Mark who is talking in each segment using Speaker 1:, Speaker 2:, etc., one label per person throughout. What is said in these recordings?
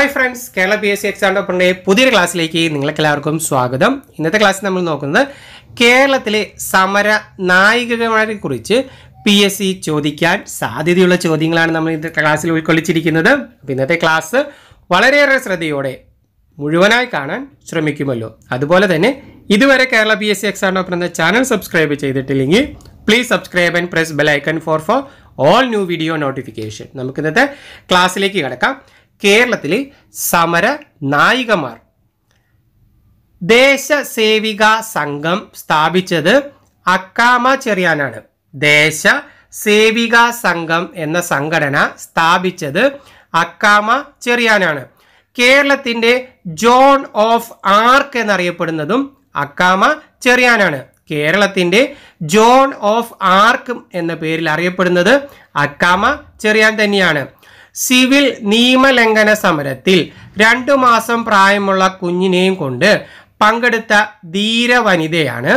Speaker 1: hi friends Kerala P S C exam ടോപ്പറിൻ്റെ പുതിയൊരു ക്ലാസ്സിലേക്ക് നിങ്ങൾക്കെല്ലാവർക്കും സ്വാഗതം ഇന്നത്തെ ക്ലാസ്സിൽ നമ്മൾ നോക്കുന്നത് കേരളത്തിലെ സമര നായികമാരെ കുറിച്ച് പി എസ് സി ചോദിക്കാൻ സാധ്യതയുള്ള ചോദ്യങ്ങളാണ് നമ്മൾ ഇന്നത്തെ ക്ലാസ്സിൽ ഉൾക്കൊള്ളിച്ചിരിക്കുന്നത് അപ്പോൾ ഇന്നത്തെ ക്ലാസ് വളരെയേറെ ശ്രദ്ധയോടെ മുഴുവനായി കാണാൻ ശ്രമിക്കുമല്ലോ അതുപോലെ തന്നെ ഇതുവരെ Kerala P S C exam topper എന്ന ചാനൽ സബ്സ്ക്രൈബ് ചെയ്തിട്ടില്ലെങ്കിൽ please subscribe and press bell icon for for all new video notification നമുക്ക് ഇന്നത്തെ ക്ലാസ്സിലേക്ക് കിടക്കാം കേരളത്തിലെ സമര നായികമാർ ദേശസേവിക സംഘം സ്ഥാപിച്ചത് അക്കാമ ചെറിയാനാണ് ദേശ സേവിക സംഘം എന്ന സംഘടന സ്ഥാപിച്ചത് അക്കാമ ചെറിയാനാണ് കേരളത്തിൻ്റെ ജോൺ ഓഫ് ആർക്ക് എന്നറിയപ്പെടുന്നതും അക്കാമ ചെറിയാനാണ് കേരളത്തിൻ്റെ ജോൺ ഓഫ് ആർക്ക് എന്ന പേരിൽ അറിയപ്പെടുന്നത് അക്കാമ ചെറിയാൻ തന്നെയാണ് സിവിൽ നിയമലംഘന സമരത്തിൽ രണ്ടു മാസം പ്രായമുള്ള കുഞ്ഞിനെയും കൊണ്ട് പങ്കെടുത്ത ധീര വനിതയാണ്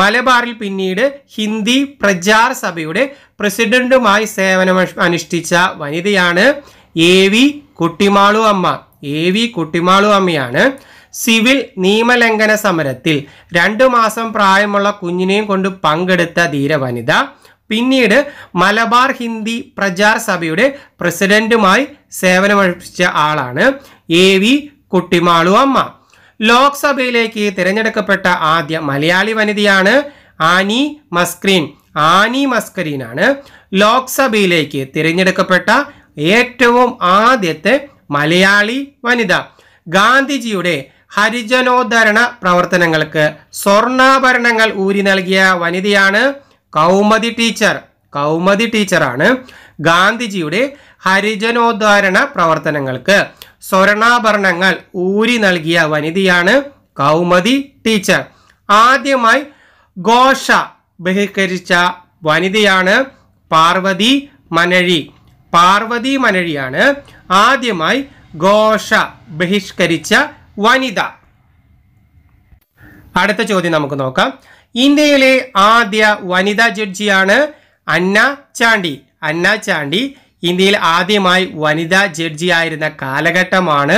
Speaker 1: മലബാറിൽ പിന്നീട് ഹിന്ദി പ്രചാർ സഭയുടെ പ്രസിഡന്റുമായി സേവനം അനുഷ്ഠിച്ച വനിതയാണ് എ വി കുട്ടിമാളു അമ്മ എ വി കുട്ടിമാളു അമ്മയാണ് സിവിൽ നിയമലംഘന സമരത്തിൽ രണ്ടു മാസം പ്രായമുള്ള കുഞ്ഞിനെയും കൊണ്ട് പങ്കെടുത്ത ധീരവനിത പിന്നീട് മലബാർ ഹിന്ദി പ്രചാർ സഭയുടെ പ്രസിഡന്റുമായി സേവനമനുഷ്ഠിച്ച ആളാണ് എ വി കുട്ടിമാളു അമ്മ ലോക്സഭയിലേക്ക് തിരഞ്ഞെടുക്കപ്പെട്ട ആദ്യ മലയാളി വനിതയാണ് ആനി മസ്ക്രീൻ ആനി മസ്കരീനാണ് ലോക്സഭയിലേക്ക് തിരഞ്ഞെടുക്കപ്പെട്ട ഏറ്റവും ആദ്യത്തെ മലയാളി വനിത ഗാന്ധിജിയുടെ ഹരിജനോദ്ധരണ പ്രവർത്തനങ്ങൾക്ക് സ്വർണ്ണാഭരണങ്ങൾ ഊരി നൽകിയ വനിതയാണ് കൗമതി ടീച്ചർ കൗമതി ടീച്ചറാണ് ഗാന്ധിജിയുടെ ഹരിജനോദ്ധാരണ പ്രവർത്തനങ്ങൾക്ക് സ്വർണാഭരണങ്ങൾ ഊരി നൽകിയ വനിതയാണ് കൗമതി ടീച്ചർ ആദ്യമായി ഘോഷ ബഹിഷ്കരിച്ച വനിതയാണ് പാർവതി മനഴി പാർവതി മനഴിയാണ് ആദ്യമായി ഘോഷ ബഹിഷ്കരിച്ച വനിത അടുത്ത ചോദ്യം നമുക്ക് നോക്കാം ഇന്ത്യയിലെ ആദ്യ വനിതാ ജഡ്ജിയാണ് അന്ന ചാണ്ടി അന്ന ചാണ്ടി ഇന്ത്യയിൽ ആദ്യമായി വനിതാ ജഡ്ജിയായിരുന്ന കാലഘട്ടമാണ്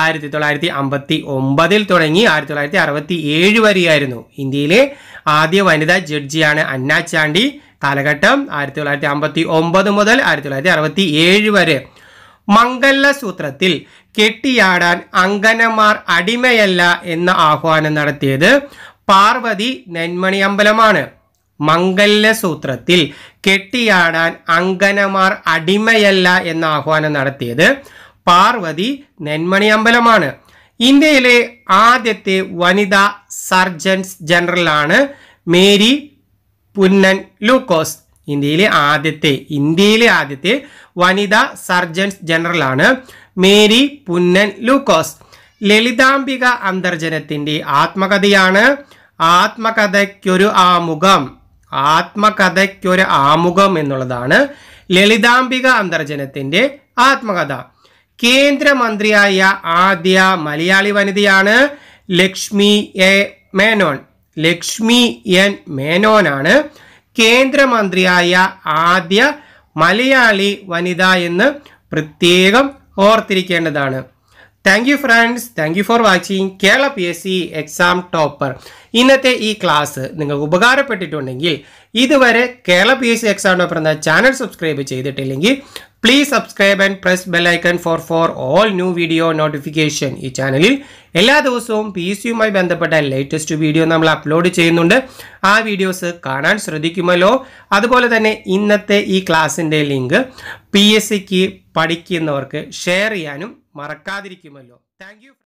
Speaker 1: ആയിരത്തി തൊള്ളായിരത്തി അമ്പത്തി ഒമ്പതിൽ തുടങ്ങി ആയിരത്തി തൊള്ളായിരത്തി അറുപത്തി ഏഴ് വരെയായിരുന്നു ഇന്ത്യയിലെ ആദ്യ വനിതാ ജഡ്ജിയാണ് അന്ന ചാണ്ടി കാലഘട്ടം ആയിരത്തി തൊള്ളായിരത്തി അമ്പത്തി ഒമ്പത് മുതൽ ആയിരത്തി തൊള്ളായിരത്തി അറുപത്തി ഏഴ് വരെ സൂത്രത്തിൽ കെട്ടിയാടാൻ അങ്കനമാർ അടിമയല്ല എന്ന ആഹ്വാനം നടത്തിയത് പാർവതി നെന്മണി അമ്പലമാണ് സൂത്രത്തിൽ കെട്ടിയാടാൻ അങ്കനമാർ അടിമയല്ല എന്ന ആഹ്വാനം നടത്തിയത് പാർവതി നെന്മണി അമ്പലമാണ് ഇന്ത്യയിലെ ആദ്യത്തെ വനിതാ സർജൻസ് ജനറലാണ് മേരി പുന്നൻ ലൂക്കോസ് ഇന്ത്യയിലെ ആദ്യത്തെ ഇന്ത്യയിലെ ആദ്യത്തെ വനിതാ സർജൻസ് ജനറൽ ആണ് മേരി പുന്നൻ ലൂക്കോസ് ലളിതാംബിക അന്തർജനത്തിൻ്റെ ആത്മകഥയാണ് ആത്മകഥയ്ക്കൊരു ആമുഖം ആത്മകഥയ്ക്കൊരു ആമുഖം എന്നുള്ളതാണ് ലളിതാംബിക അന്തർജനത്തിൻ്റെ ആത്മകഥ കേന്ദ്രമന്ത്രിയായ ആദ്യ മലയാളി വനിതയാണ് ലക്ഷ്മി എ മേനോൻ ലക്ഷ്മി എൻ മേനോനാണ് കേന്ദ്രമന്ത്രിയായ ആദ്യ മലയാളി വനിത എന്ന് പ്രത്യേകം ഓർത്തിരിക്കേണ്ടതാണ് thank you friends thank you for watching Kerala P S C exam topper ഇന്നത്തെ ഈ ക്ലാസ് നിങ്ങൾക്ക് ഉപകാരപ്പെട്ടിട്ടുണ്ടെങ്കിൽ ഇതുവരെ Kerala P S C exam topper എന്ന ചാനൽ സബ്സ്ക്രൈബ് ചെയ്തിട്ടില്ലെങ്കിൽ please subscribe and press bell icon for for all new video notification ഈ ചാനലിൽ എല്ലാ ദിവസവും പി എസ് സിയുമായി ബന്ധപ്പെട്ട ലേറ്റസ്റ്റ് വീഡിയോ നമ്മൾ അപ്ലോഡ് ചെയ്യുന്നുണ്ട് ആ വീഡിയോസ് കാണാൻ ശ്രദ്ധിക്കുമല്ലോ അതുപോലെ തന്നെ ഇന്നത്തെ ഈ ക്ലാസ്സിൻ്റെ ലിങ്ക് പി എസ് സിക്ക് പഠിക്കുന്നവർക്ക് ഷെയർ ചെയ്യാനും മറക്കാതിരിക്കുമല്ലോ താങ്ക്